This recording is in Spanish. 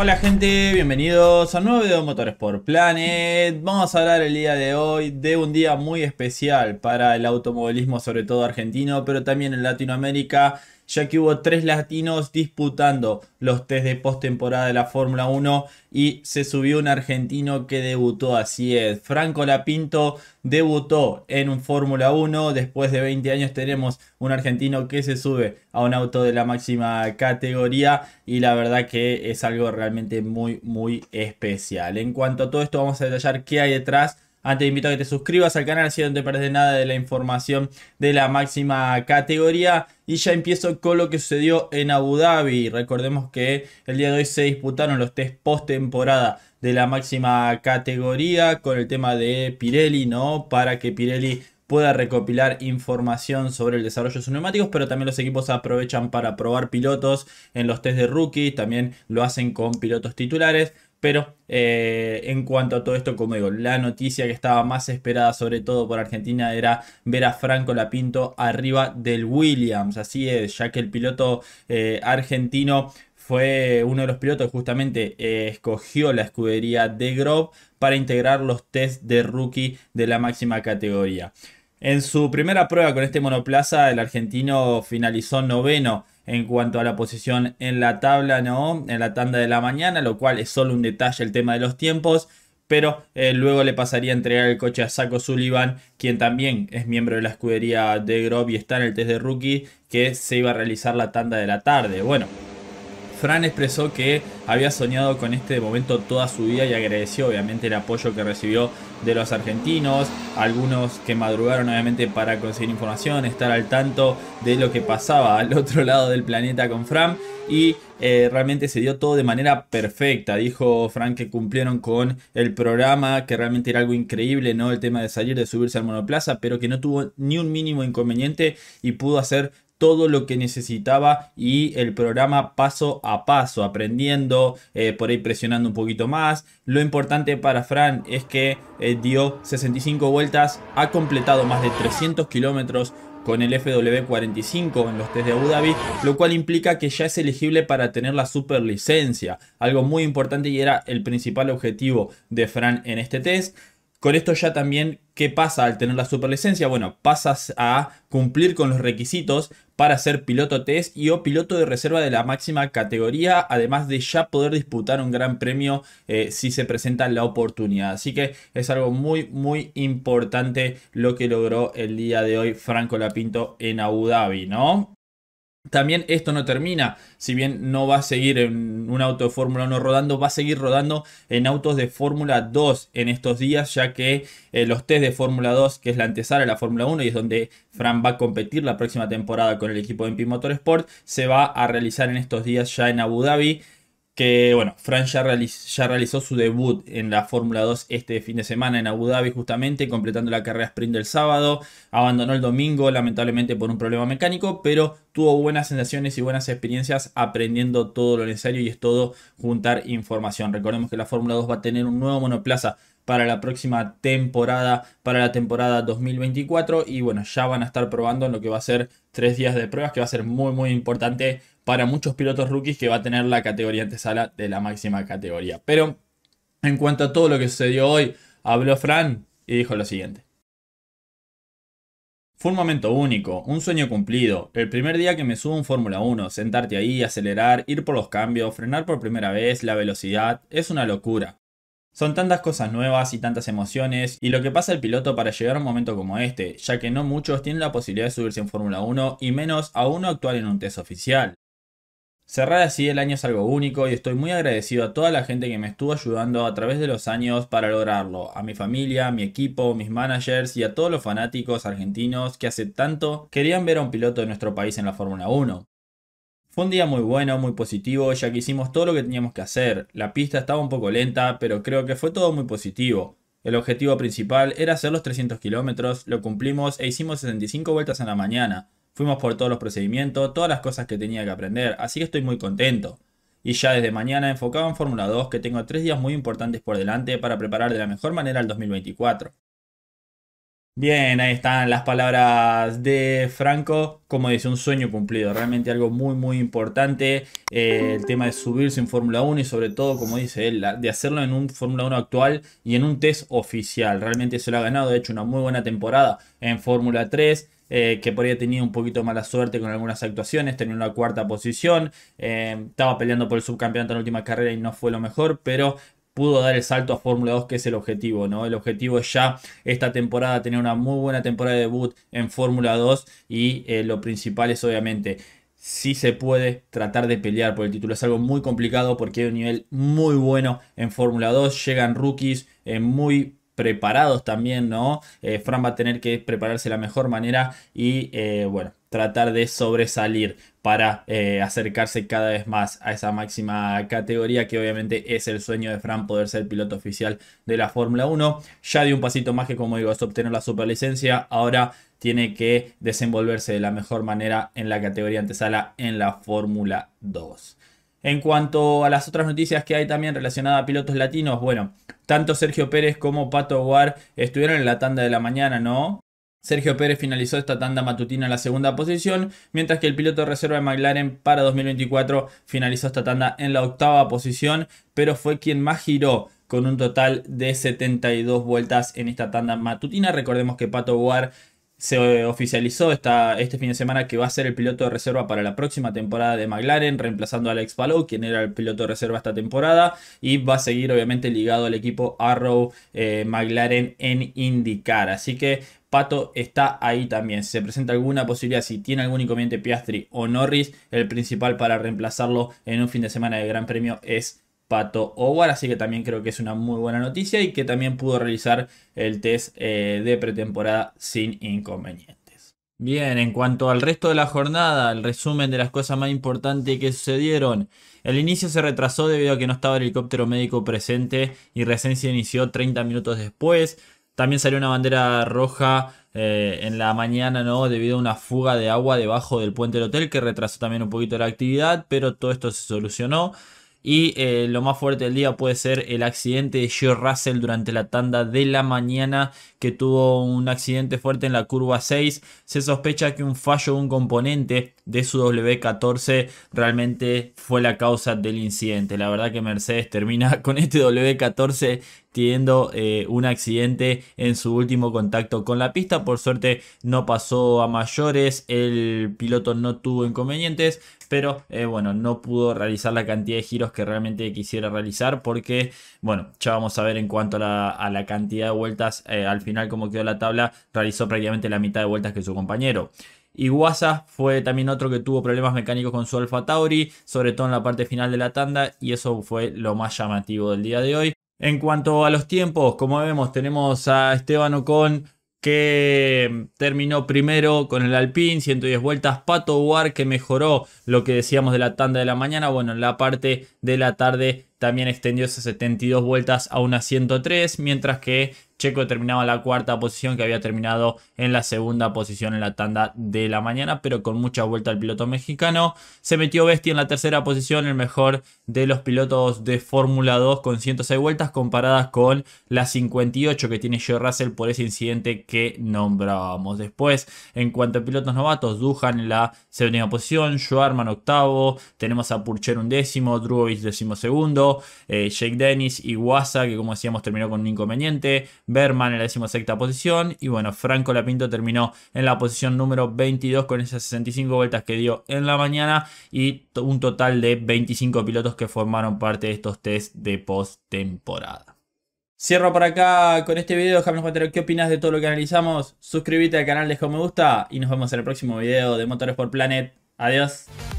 Hola gente, bienvenidos a un nuevo video de por Planet. Vamos a hablar el día de hoy de un día muy especial para el automovilismo, sobre todo argentino, pero también en Latinoamérica ya que hubo tres latinos disputando los test de postemporada de la Fórmula 1 y se subió un argentino que debutó, así es. Franco Lapinto debutó en un Fórmula 1, después de 20 años tenemos un argentino que se sube a un auto de la máxima categoría y la verdad que es algo realmente muy muy especial. En cuanto a todo esto vamos a detallar qué hay detrás antes te invito a que te suscribas al canal si no te perdés nada de la información de la máxima categoría. Y ya empiezo con lo que sucedió en Abu Dhabi. Recordemos que el día de hoy se disputaron los test post-temporada de la máxima categoría con el tema de Pirelli, ¿no? Para que Pirelli pueda recopilar información sobre el desarrollo de sus neumáticos, pero también los equipos aprovechan para probar pilotos en los test de rookie, también lo hacen con pilotos titulares. Pero eh, en cuanto a todo esto, como digo, la noticia que estaba más esperada, sobre todo por Argentina, era ver a Franco Lapinto arriba del Williams. Así es, ya que el piloto eh, argentino fue uno de los pilotos que justamente eh, escogió la escudería de Grove para integrar los test de rookie de la máxima categoría. En su primera prueba con este monoplaza, el argentino finalizó noveno en cuanto a la posición en la tabla, ¿no? En la tanda de la mañana, lo cual es solo un detalle el tema de los tiempos. Pero eh, luego le pasaría a entregar el coche a Saco Sullivan, quien también es miembro de la escudería de Grob y está en el test de rookie, que se iba a realizar la tanda de la tarde. Bueno, Fran expresó que había soñado con este momento toda su vida y agradeció obviamente el apoyo que recibió de los argentinos, algunos que madrugaron obviamente para conseguir información, estar al tanto de lo que pasaba al otro lado del planeta con Fran y eh, realmente se dio todo de manera perfecta. Dijo Fran que cumplieron con el programa, que realmente era algo increíble, ¿no? El tema de salir, de subirse al monoplaza, pero que no tuvo ni un mínimo inconveniente y pudo hacer todo lo que necesitaba y el programa paso a paso, aprendiendo, eh, por ahí presionando un poquito más. Lo importante para Fran es que eh, dio 65 vueltas, ha completado más de 300 kilómetros con el FW45 en los test de Abu Dhabi, lo cual implica que ya es elegible para tener la superlicencia, algo muy importante y era el principal objetivo de Fran en este test. Con esto ya también, ¿qué pasa al tener la superlicencia? Bueno, pasas a cumplir con los requisitos para ser piloto test y o piloto de reserva de la máxima categoría, además de ya poder disputar un gran premio eh, si se presenta la oportunidad. Así que es algo muy, muy importante lo que logró el día de hoy Franco Lapinto en Abu Dhabi, ¿no? También esto no termina, si bien no va a seguir en un auto de Fórmula 1 rodando, va a seguir rodando en autos de Fórmula 2 en estos días, ya que eh, los test de Fórmula 2, que es la antesala de la Fórmula 1 y es donde Fran va a competir la próxima temporada con el equipo de MP Motorsport, se va a realizar en estos días ya en Abu Dhabi que bueno, Fran ya, ya, realizó su debut en la Fórmula 2 este fin de semana en Abu Dhabi justamente, completando la carrera sprint del sábado, abandonó el domingo lamentablemente por un problema mecánico, pero tuvo buenas sensaciones y buenas experiencias aprendiendo todo lo necesario y es todo juntar información. Recordemos que la Fórmula 2 va a tener un nuevo monoplaza para la próxima temporada, para la temporada 2024. Y bueno, ya van a estar probando en lo que va a ser tres días de pruebas, que va a ser muy, muy importante para muchos pilotos rookies que va a tener la categoría antesala de la máxima categoría. Pero en cuanto a todo lo que sucedió hoy, habló Fran y dijo lo siguiente. Fue un momento único, un sueño cumplido. El primer día que me subo en Fórmula 1, sentarte ahí, acelerar, ir por los cambios, frenar por primera vez, la velocidad, es una locura. Son tantas cosas nuevas y tantas emociones, y lo que pasa el piloto para llegar a un momento como este, ya que no muchos tienen la posibilidad de subirse en Fórmula 1 y menos a uno actual en un test oficial. Cerrar así el año es algo único y estoy muy agradecido a toda la gente que me estuvo ayudando a través de los años para lograrlo, a mi familia, a mi equipo, mis managers y a todos los fanáticos argentinos que hace tanto querían ver a un piloto de nuestro país en la Fórmula 1. Fue un día muy bueno, muy positivo, ya que hicimos todo lo que teníamos que hacer. La pista estaba un poco lenta, pero creo que fue todo muy positivo. El objetivo principal era hacer los 300 kilómetros, lo cumplimos e hicimos 65 vueltas en la mañana. Fuimos por todos los procedimientos, todas las cosas que tenía que aprender, así que estoy muy contento. Y ya desde mañana enfocado en Fórmula 2 que tengo tres días muy importantes por delante para preparar de la mejor manera el 2024. Bien, ahí están las palabras de Franco, como dice, un sueño cumplido, realmente algo muy muy importante, eh, el tema de subirse en Fórmula 1 y sobre todo, como dice él, de hacerlo en un Fórmula 1 actual y en un test oficial, realmente se lo ha ganado, De hecho una muy buena temporada en Fórmula 3, eh, que por ahí tenido un poquito mala suerte con algunas actuaciones, tenía una cuarta posición, eh, estaba peleando por el subcampeonato en la última carrera y no fue lo mejor, pero pudo dar el salto a Fórmula 2, que es el objetivo, ¿no? El objetivo es ya esta temporada tener una muy buena temporada de debut en Fórmula 2 y eh, lo principal es obviamente si se puede tratar de pelear por el título. Es algo muy complicado porque hay un nivel muy bueno en Fórmula 2, llegan rookies muy preparados también, ¿no? Eh, Fran va a tener que prepararse de la mejor manera y, eh, bueno, tratar de sobresalir para eh, acercarse cada vez más a esa máxima categoría que obviamente es el sueño de Fran poder ser piloto oficial de la Fórmula 1. Ya dio un pasito más que como digo es obtener la superlicencia, ahora tiene que desenvolverse de la mejor manera en la categoría antesala en la Fórmula 2. En cuanto a las otras noticias que hay también relacionadas a pilotos latinos, bueno, tanto Sergio Pérez como Pato Guar estuvieron en la tanda de la mañana, ¿no? Sergio Pérez finalizó esta tanda matutina en la segunda posición, mientras que el piloto de reserva de McLaren para 2024 finalizó esta tanda en la octava posición, pero fue quien más giró con un total de 72 vueltas en esta tanda matutina. Recordemos que Pato Guar se oficializó esta, este fin de semana que va a ser el piloto de reserva para la próxima temporada de McLaren, reemplazando a Alex Palou, quien era el piloto de reserva esta temporada, y va a seguir obviamente ligado al equipo Arrow eh, McLaren en IndyCar. Así que Pato está ahí también. Si se presenta alguna posibilidad, si tiene algún inconveniente Piastri o Norris, el principal para reemplazarlo en un fin de semana de Gran Premio es Pato Howard, así que también creo que es una muy buena noticia y que también pudo realizar el test eh, de pretemporada sin inconvenientes. Bien, en cuanto al resto de la jornada, el resumen de las cosas más importantes que sucedieron. El inicio se retrasó debido a que no estaba el helicóptero médico presente y recién se inició 30 minutos después. También salió una bandera roja eh, en la mañana, ¿no? Debido a una fuga de agua debajo del puente del hotel que retrasó también un poquito la actividad, pero todo esto se solucionó. Y eh, lo más fuerte del día puede ser el accidente de Joe Russell durante la tanda de la mañana, que tuvo un accidente fuerte en la curva 6. Se sospecha que un fallo de un componente de su W14 realmente fue la causa del incidente. La verdad que Mercedes termina con este W14 teniendo eh, un accidente en su último contacto con la pista. Por suerte no pasó a mayores, el piloto no tuvo inconvenientes, pero eh, bueno, no pudo realizar la cantidad de giros que realmente quisiera realizar porque, bueno, ya vamos a ver en cuanto a la, cantidad de vueltas, eh, al final como quedó la tabla, realizó prácticamente la mitad de vueltas que su compañero. Iguaza fue también otro que tuvo problemas mecánicos con su Alfa Tauri, sobre todo en la parte final de la tanda, y eso fue lo más llamativo del día de hoy. En cuanto a los tiempos, como vemos, tenemos a Esteban Ocon que terminó primero con el Alpine, 110 vueltas. Pato War que mejoró lo que decíamos de la tanda de la mañana. Bueno, en la parte de la tarde también extendió esas 72 vueltas a una 103, mientras que Checo terminaba la cuarta posición que había terminado en la segunda posición en la tanda de la mañana, pero con mucha vuelta el piloto mexicano. Se metió Bestia en la tercera posición, el mejor de los pilotos de Fórmula 2 con 106 vueltas comparadas con las 58 que tiene Joe Russell por ese incidente que nombrábamos. Después, en cuanto a pilotos novatos, Duhan en la séptima posición, Joarman octavo, tenemos a Purcher un décimo, Drugovic décimo segundo, eh, Jake Dennis, y Wasa, que como decíamos terminó con un inconveniente, Berman en la decimosexta posición y bueno, Franco Lapinto terminó en la posición número 22 con esas 65 vueltas que dio en la mañana y un total de 25 pilotos que formaron parte de estos test de postemporada. Cierro por acá con este video, déjame en qué opinas de todo lo que analizamos. Suscríbete al canal, deja un me gusta y nos vemos en el próximo video de Motores por Planet. Adiós.